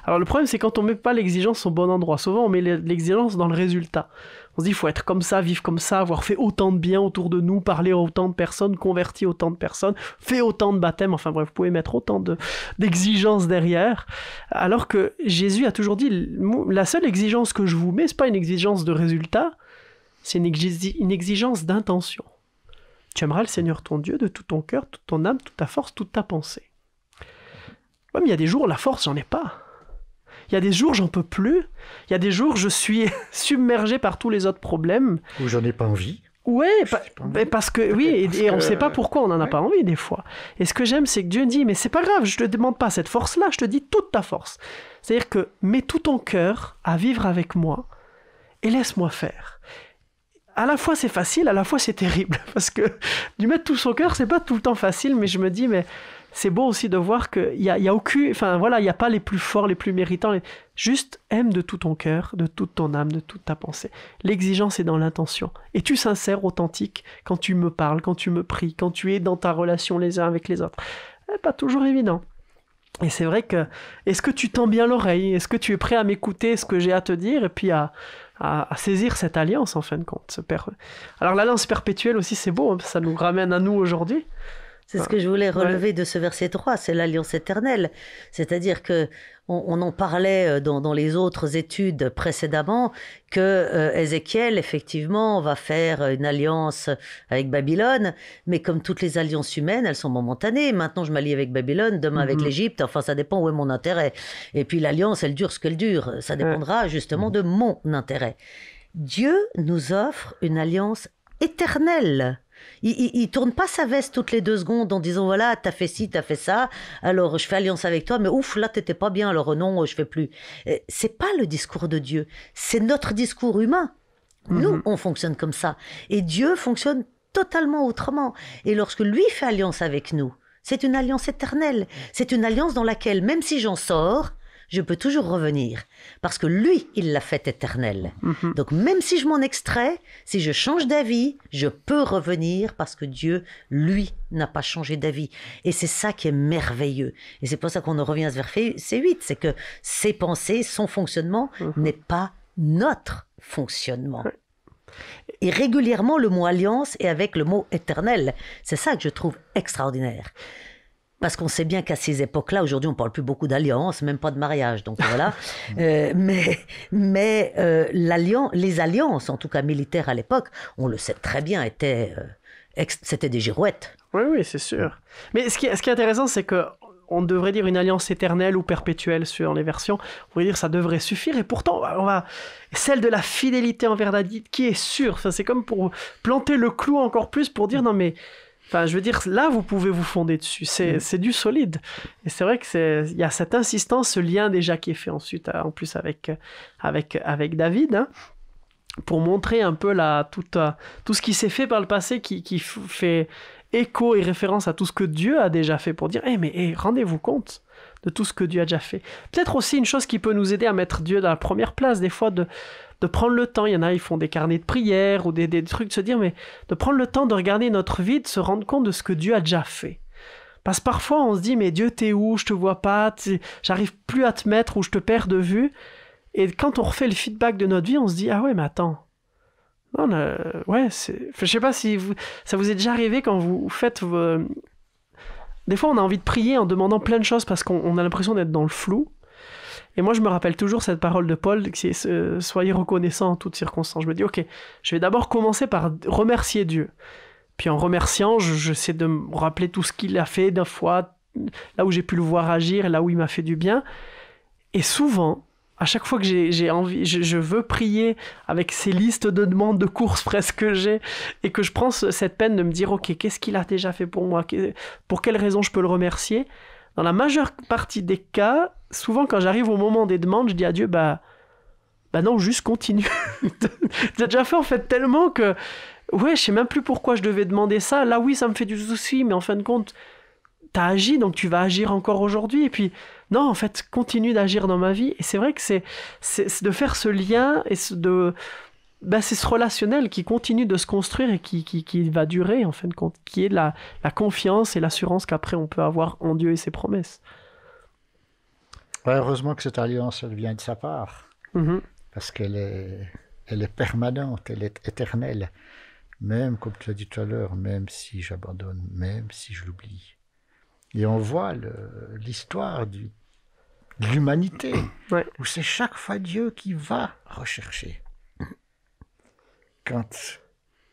Alors le problème, c'est quand on ne met pas l'exigence au bon endroit. Souvent, on met l'exigence dans le résultat. On se dit, il faut être comme ça, vivre comme ça, avoir fait autant de bien autour de nous, parler autant de personnes, convertir autant de personnes, fait autant de baptêmes. Enfin bref, vous pouvez mettre autant d'exigences derrière. Alors que Jésus a toujours dit, la seule exigence que je vous mets, ce n'est pas une exigence de résultat, c'est une, exigence d'intention. Tu aimeras le Seigneur ton Dieu de tout ton cœur, toute ton âme, toute ta force, toute ta pensée. mais il y a des jours, la force, j'en ai pas. Il y a des jours, j'en peux plus. Il y a des jours, je suis submergé par tous les autres problèmes. Ou j'en ai pas envie. Ouais, parce que oui, et, on ne sait pas pourquoi on n'en a pas envie des fois. Et ce que j'aime, c'est que Dieu dit, mais c'est pas grave, je ne te demande pas cette force-là, je te dis toute ta force. C'est-à-dire que mets tout ton cœur à vivre avec moi et laisse-moi faire à la fois c'est facile, à la fois c'est terrible. Parce que du mettre tout son cœur, c'est pas tout le temps facile, mais je me dis, mais c'est beau aussi de voir qu'il n'y a, y a Enfin voilà, il n'y a pas les plus forts, les plus méritants. juste aime de tout ton cœur, de toute ton âme, de toute ta pensée. L'exigence est dans l'intention. Es-tu sincère, authentique quand tu me parles, quand tu me pries, quand tu es dans ta relation les uns avec les autres eh, Pas toujours évident. Et c'est vrai que, est-ce que tu tends bien l'oreille Est-ce que tu es prêt à m'écouter ce que j'ai à te dire et puis à, à, saisir cette alliance en fin de compte. Alors l'alliance perpétuelle aussi, c'est beau, hein, ça nous ramène à nous aujourd'hui. C'est ce que je voulais relever de ce verset 3, c'est l'alliance éternelle. C'est-à-dire que on, en parlait euh, dans, les autres études précédemment que euh, Ézéchiel effectivement va faire euh, une alliance avec Babylone, mais comme toutes les alliances humaines, elles sont momentanées. Maintenant je m'allie avec Babylone, demain avec mm-hmm. l'Égypte. Enfin ça dépend où est mon intérêt. Et puis l'alliance, elle dure ce qu'elle dure. Ça dépendra justement mm-hmm. de mon intérêt. Dieu nous offre une alliance éternelle. Il, ne tourne pas sa veste toutes les deux secondes en disant voilà t'as fait ci t'as fait ça alors je fais alliance avec toi mais ouf là t'étais pas bien alors non je fais plus euh, c'est pas le discours de Dieu c'est notre discours humain nous mhm. on fonctionne comme ça et Dieu fonctionne totalement autrement et lorsque lui fait alliance avec nous c'est une alliance éternelle c'est une alliance dans laquelle même si j'en sors je peux toujours revenir. Parce que lui, il l'a fait éternel. Mhm. Donc même si je m'en extrais, si je change d'avis, je peux revenir parce que Dieu, lui, n'a pas changé d'avis. Et c'est ça qui est merveilleux. Et c'est pour ça qu'on revient à ce verset 8, c'est que ses pensées, son fonctionnement mhm. n'est pas notre fonctionnement. Et régulièrement, le mot alliance est avec le mot éternel. C'est ça que je trouve extraordinaire. Parce qu'on sait bien qu'à ces époques-là, aujourd'hui, on parle plus beaucoup d'alliances, même pas de mariage. Donc voilà. Euh, mais euh, les alliances, en tout cas militaires à l'époque, on le sait très bien, étaient euh, c'était des girouettes. Oui, oui, c'est sûr. Mais ce qui, ce qui est intéressant, c'est que on devrait dire une alliance éternelle ou perpétuelle sur les versions. On pourrait dire ça devrait suffire. Et pourtant, on celle de la fidélité envers Nadine, qui est sûre. ça c'est comme pour planter le clou encore plus pour dire non mais Enfin, je veux dire, là, vous pouvez vous fonder dessus. C'est mm. du solide. Et c'est vrai qu'il y a cette insistance, ce lien déjà qui est fait ensuite, euh, en plus avec, euh, avec, euh, avec David, hein, pour montrer un peu la, tout, tout ce qui s'est fait par le passé qui, qui fait écho et référence à tout ce que Dieu a déjà fait pour dire, Eh mais eh, rendez-vous compte, de tout ce que Dieu a déjà fait. Peut-être aussi une chose qui peut nous aider à mettre Dieu dans la première place, des fois de, de prendre le temps, il y en a, ils font des carnets de prière ou des, des trucs, de se dire, mais de prendre le temps de regarder notre vie, de se rendre compte de ce que Dieu a déjà fait. Parce que parfois on se dit, mais Dieu, t'es où Je te vois pas, j'arrive plus à te mettre ou je te perds de vue. Et quand on refait le feedback de notre vie, on se dit, ah ouais, mais attends, non, ouais, je sais pas si ça vous est déjà arrivé quand vous faites vos... Des fois, on a envie de prier en demandant plein de choses parce qu'on a l'impression d'être dans le flou. Et moi, je me rappelle toujours cette parole de Paul, euh, Soyez reconnaissant en toutes circonstances. Je me dis, ok, je vais d'abord commencer par remercier Dieu. Puis en remerciant, j'essaie je de me rappeler tout ce qu'il a fait d'un fois, là où j'ai pu le voir agir, là où il m'a fait du bien. Et souvent, à chaque fois que j'ai envie, je, veux prier avec ces listes de demandes de courses presque que j'ai et que je prends cette peine de me dire ok qu'est-ce qu'il a déjà fait pour moi, pour quelle raison je peux le remercier. Dans la majeure partie des cas, souvent quand j'arrive au moment des demandes, je dis à Dieu bah bah non juste continue. tu as déjà fait en fait tellement que ouais je sais même plus pourquoi je devais demander ça. Là oui ça me fait du souci mais en fin de compte tu as agi donc tu vas agir encore aujourd'hui et puis non, en fait, continue d'agir dans ma vie. Et c'est vrai que c'est, de faire ce lien et de. Ben, c'est ce relationnel qui continue de se construire et qui, qui, va durer, en fin de compte, qui est la, la confiance et l'assurance qu'après on peut avoir en Dieu et ses promesses. heureusement que cette alliance, elle vient de sa part, mm-hmm. parce qu'elle est, elle est permanente, elle est éternelle. Même, comme tu as dit tout à l'heure, même si j'abandonne, même si je l'oublie, et on voit l'histoire de l'humanité, où c'est chaque fois Dieu qui va rechercher. Quand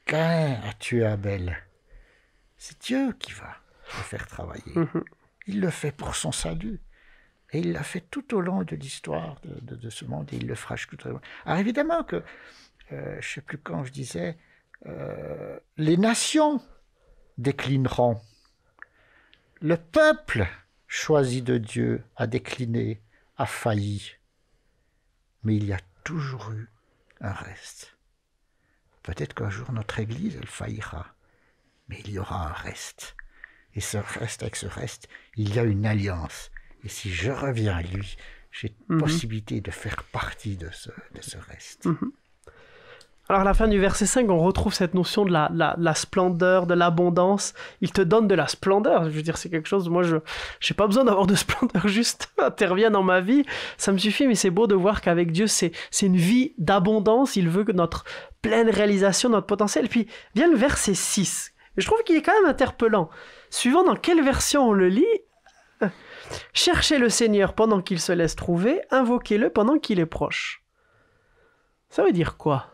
Cain a tué Abel, c'est Dieu qui va le faire travailler. Mhm. Il le fait pour son salut. Et il l'a fait tout au long de l'histoire de, ce monde, et il le fera tout au Alors évidemment que, euh, je ne sais plus quand je disais, euh, les nations déclineront le peuple choisi de Dieu a décliné, a failli. Mais il y a toujours eu un reste. Peut-être qu'un jour notre Église, elle faillira, mais il y aura un reste. Et ce reste, avec ce reste, il y a une alliance. Et si je reviens à lui, j'ai mhm. possibilité de faire partie de ce, reste. Mhm. Alors à la fin du verset 5, on retrouve cette notion de la, splendeur, de l'abondance. Il te donne de la splendeur. Je veux dire, c'est quelque chose, moi, je n'ai pas besoin d'avoir de splendeur, juste intervient dans ma vie. Ça me suffit, mais c'est beau de voir qu'avec Dieu, c'est une vie d'abondance. Il veut que notre pleine réalisation, notre potentiel. Puis vient le verset 6. je trouve qu'il est quand même interpellant. Suivant dans quelle version on le lit, cherchez le Seigneur pendant qu'il se laisse trouver, invoquez-le pendant qu'il est proche. Ça veut dire quoi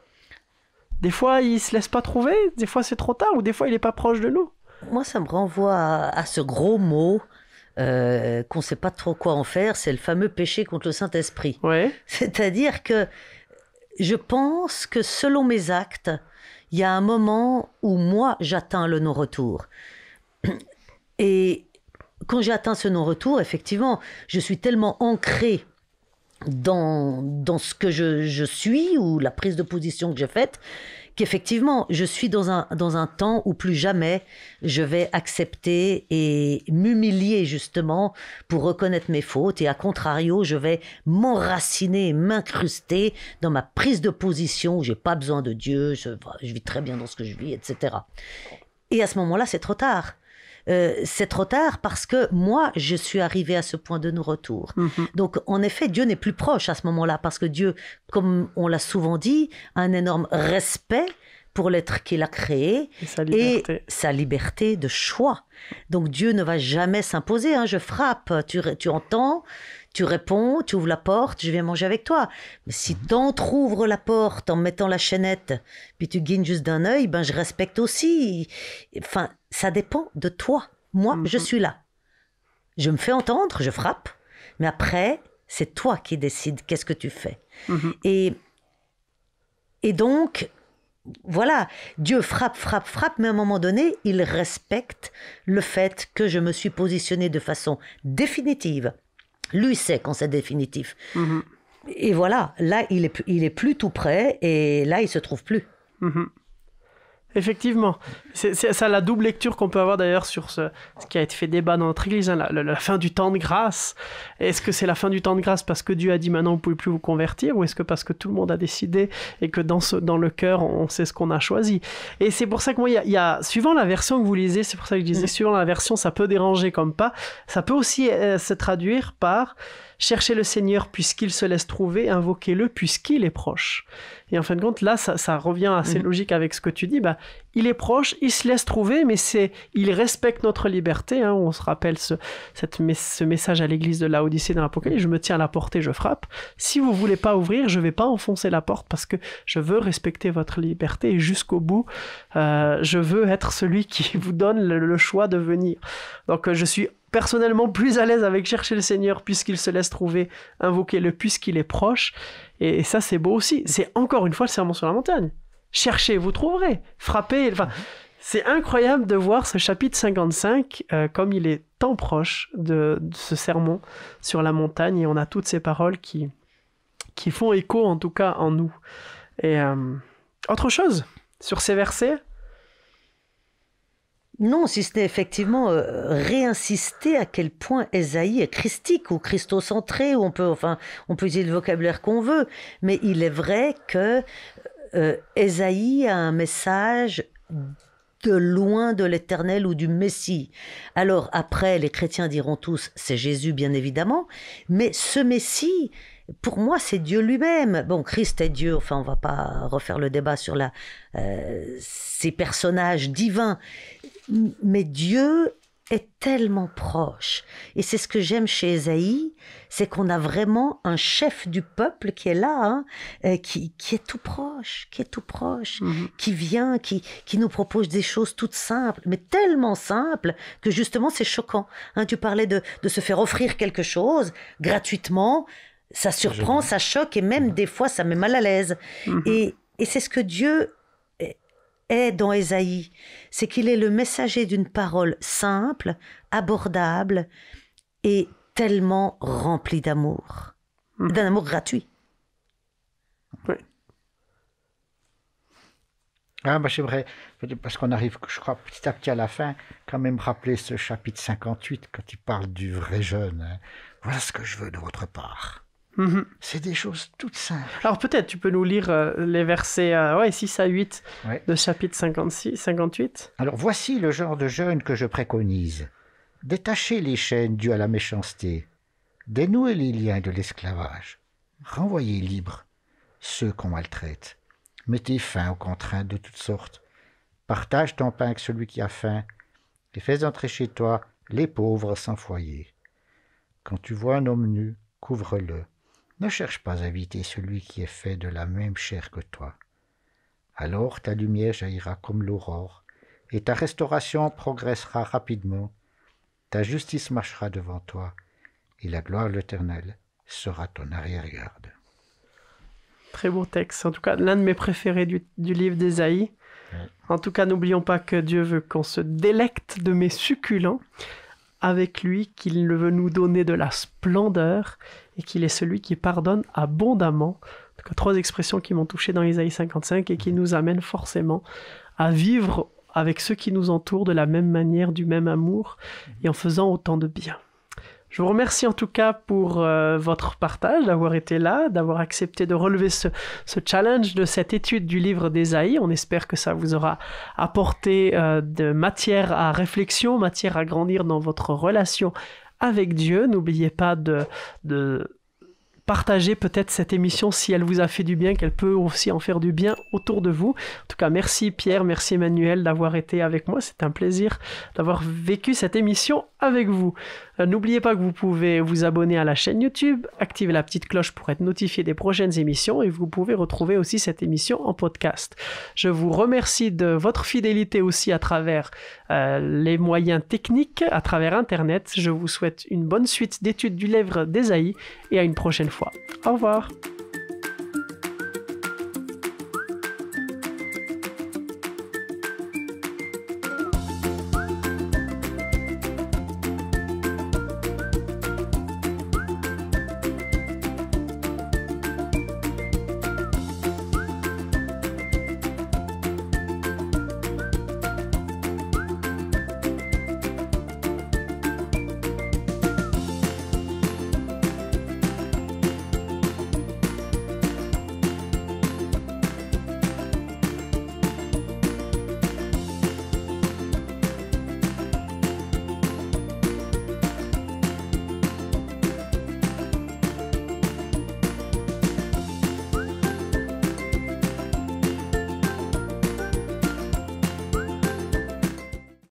des fois, il se laisse pas trouver, des fois c'est trop tard, ou des fois il n'est pas proche de nous. Moi, ça me renvoie à, ce gros mot euh, qu'on ne sait pas trop quoi en faire, c'est le fameux péché contre le Saint-Esprit. Ouais. C'est-à-dire que je pense que selon mes actes, il y a un moment où moi, j'atteins le non-retour. Et quand j'ai atteint ce non-retour, effectivement, je suis tellement ancré dans, dans ce que je, je, suis ou la prise de position que j'ai faite qu'effectivement, je suis dans un, dans un temps où plus jamais je vais accepter et m'humilier justement pour reconnaître mes fautes et à contrario, je vais m'enraciner m'incruster dans ma prise de position où j'ai pas besoin de Dieu, je vis très bien dans ce que je vis, etc. Et à ce moment-là, c'est trop tard. Euh, c'est trop tard parce que moi, je suis arrivée à ce point de nous retour mhm. Donc, en effet, Dieu n'est plus proche à ce moment-là parce que Dieu, comme on l'a souvent dit, a un énorme respect pour l'être qu'il a créé et sa, liberté. de choix. Donc Dieu ne va jamais s'imposer. Hein. Je frappe, tu, entends, tu réponds, tu ouvres la porte, je viens manger avec toi. Mais si mhm. t'entre-ouvres la porte en mettant la chaînette, puis tu guignes juste d'un œil, ben je respecte aussi. Enfin, ça dépend de toi. Moi, je mhm. suis là. Je me fais entendre, je frappe, mais après, c'est toi qui décides qu'est-ce que tu fais. Mhm. Et, et donc, voilà, Dieu frappe, frappe, frappe, mais à un moment donné, il respecte le fait que je me suis positionné de façon définitive. Lui sait quand c'est définitif. Mhm. Et voilà, là, il est, il est plus tout près et là, il se trouve plus. Effectivement, c'est ça la double lecture qu'on peut avoir d'ailleurs sur ce, qui a été fait débat dans notre église, hein, la, fin du temps de grâce. Est-ce que c'est la fin du temps de grâce parce que Dieu a dit maintenant vous pouvez plus vous convertir, ou est-ce que parce que tout le monde a décidé et que dans, ce, dans le cœur on sait ce qu'on a choisi Et c'est pour ça que moi, il y a, suivant la version que vous lisez, c'est pour ça que je disais, mmh. suivant la version, ça peut déranger comme pas, ça peut aussi euh, se traduire par Cherchez le Seigneur puisqu'il se laisse trouver, invoquez-le puisqu'il est proche. Et en fin de compte, là, ça, revient assez mm-hmm. logique avec ce que tu dis. Bah, il est proche, il se laisse trouver, mais c'est, il respecte notre liberté. Hein. On se rappelle ce, message à l'église de Odyssée dans l'Apocalypse. Je me tiens à la porte et je frappe. Si vous voulez pas ouvrir, je vais pas enfoncer la porte parce que je veux respecter votre liberté et jusqu'au bout, euh, je veux être celui qui vous donne le, le choix de venir. Donc, euh, je suis personnellement plus à l'aise avec chercher le Seigneur puisqu'il se laisse trouver, invoquer le puisqu'il est proche. Et, ça, c'est beau aussi. C'est encore une fois le sermon sur la montagne. Cherchez, vous trouverez. Frappez. Enfin, mhm. c'est incroyable de voir ce chapitre 55 euh, comme il est tant proche de, ce sermon sur la montagne et on a toutes ces paroles qui, qui font écho en tout cas en nous. Et euh, autre chose sur ces versets, non, si ce n'est effectivement euh, réinsister à quel point Esaïe est christique ou christocentré, ou on peut, enfin, on peut utiliser le vocabulaire qu'on veut, mais il est vrai que euh, Esaïe a un message de loin de l'Éternel ou du Messie. Alors après, les chrétiens diront tous, c'est Jésus bien évidemment, mais ce Messie, pour moi, c'est Dieu lui-même. Bon, Christ est Dieu, enfin, on va pas refaire le débat sur la, ces euh, personnages divins, mais Dieu est tellement proche. Et c'est ce que j'aime chez Esaïe, c'est qu'on a vraiment un chef du peuple qui est là, hein, euh, qui, est tout proche, qui est tout proche, mhm. qui vient, qui, nous propose des choses toutes simples, mais tellement simples que justement c'est choquant. Hein, tu parlais de, se faire offrir quelque chose gratuitement, ça surprend, ça choque et même des fois ça met mal à l'aise. Mhm. et c'est ce que Dieu dans Esaïe, c'est qu'il est le messager d'une parole simple, abordable et tellement remplie d'amour, hmm. d'un amour gratuit. Oui. Ah, bah, parce qu'on arrive, je crois, petit à petit à la fin, quand même rappeler ce chapitre 58 quand il parle du vrai jeune. Hein. Voilà ce que je veux de votre part. Mhm. C'est des choses toutes simples. Alors peut-être tu peux nous lire euh, les versets 6 euh, à 8 de chapitre 58. Alors voici le genre de jeûne que je préconise. Détachez les chaînes dues à la méchanceté. Dénouez les liens de l'esclavage. Renvoyez libres ceux qu'on maltraite. Mettez fin aux contraintes de toutes sortes. Partage ton pain avec celui qui a faim. Et fais entrer chez toi les pauvres sans foyer. Quand tu vois un homme nu, couvre-le ne cherche pas à éviter celui qui est fait de la même chair que toi. Alors ta lumière jaillira comme l'aurore, et ta restauration progressera rapidement, ta justice marchera devant toi, et la gloire de l'Éternel sera ton arrière-garde. Très beau texte, en tout cas l'un de mes préférés du, livre d'Ésaïe. En tout cas, n'oublions pas que Dieu veut qu'on se délecte de mes succulents avec lui, qu'il veut nous donner de la splendeur et qu'il est celui qui pardonne abondamment. trois expressions qui m'ont touché dans Isaïe 55 et qui nous amènent forcément à vivre avec ceux qui nous entourent de la même manière, du même amour et en faisant autant de bien. Je vous remercie en tout cas pour euh, votre partage, d'avoir été là, d'avoir accepté de relever ce, challenge de cette étude du livre d'Ésaïe. On espère que ça vous aura apporté euh, de matière à réflexion, matière à grandir dans votre relation avec Dieu. N'oubliez pas de partagez peut-être cette émission si elle vous a fait du bien, qu'elle peut aussi en faire du bien autour de vous. En tout cas, merci Pierre, merci Emmanuel d'avoir été avec moi. C'est un plaisir d'avoir vécu cette émission avec vous. Euh, n'oubliez pas que vous pouvez vous abonner à la chaîne YouTube, activer la petite cloche pour être notifié des prochaines émissions et vous pouvez retrouver aussi cette émission en podcast. Je vous remercie de votre fidélité aussi à travers euh, les moyens techniques à travers Internet. Je vous souhaite une bonne suite d'études du lèvre d'Esaïe et à une prochaine fois. Au revoir.